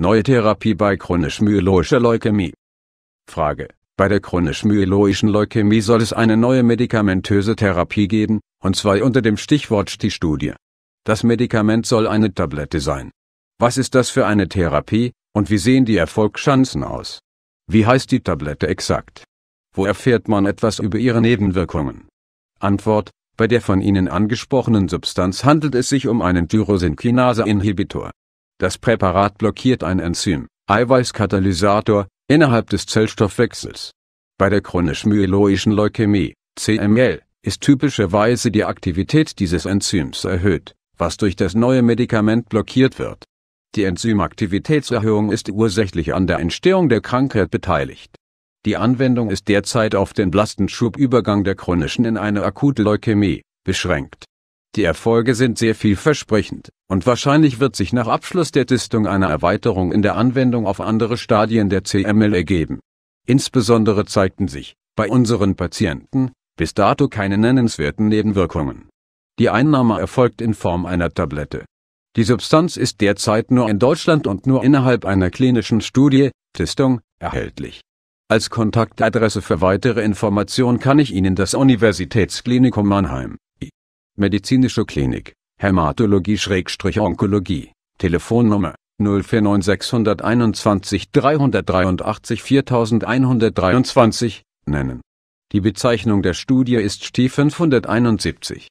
Neue Therapie bei chronisch myeloischer Leukämie. Frage. Bei der chronisch myeloischen Leukämie soll es eine neue medikamentöse Therapie geben, und zwar unter dem Stichwort STI-Studie. Das Medikament soll eine Tablette sein. Was ist das für eine Therapie, und wie sehen die Erfolgschancen aus? Wie heißt die Tablette exakt? Wo erfährt man etwas über ihre Nebenwirkungen? Antwort, bei der von Ihnen angesprochenen Substanz handelt es sich um einen Tyrosinkinase-Inhibitor. Das Präparat blockiert ein Enzym, Eiweißkatalysator, innerhalb des Zellstoffwechsels. Bei der chronisch myeloischen Leukämie, CML, ist typischerweise die Aktivität dieses Enzyms erhöht, was durch das neue Medikament blockiert wird. Die Enzymaktivitätserhöhung ist ursächlich an der Entstehung der Krankheit beteiligt. Die Anwendung ist derzeit auf den Blastenschubübergang der chronischen in eine akute Leukämie beschränkt. Die Erfolge sind sehr vielversprechend, und wahrscheinlich wird sich nach Abschluss der Testung eine Erweiterung in der Anwendung auf andere Stadien der CML ergeben. Insbesondere zeigten sich, bei unseren Patienten, bis dato keine nennenswerten Nebenwirkungen. Die Einnahme erfolgt in Form einer Tablette. Die Substanz ist derzeit nur in Deutschland und nur innerhalb einer klinischen Studie, Testung, erhältlich. Als Kontaktadresse für weitere Informationen kann ich Ihnen das Universitätsklinikum Mannheim Medizinische Klinik, Hämatologie-Onkologie, Telefonnummer 049621 383 4123, nennen. Die Bezeichnung der Studie ist STI 571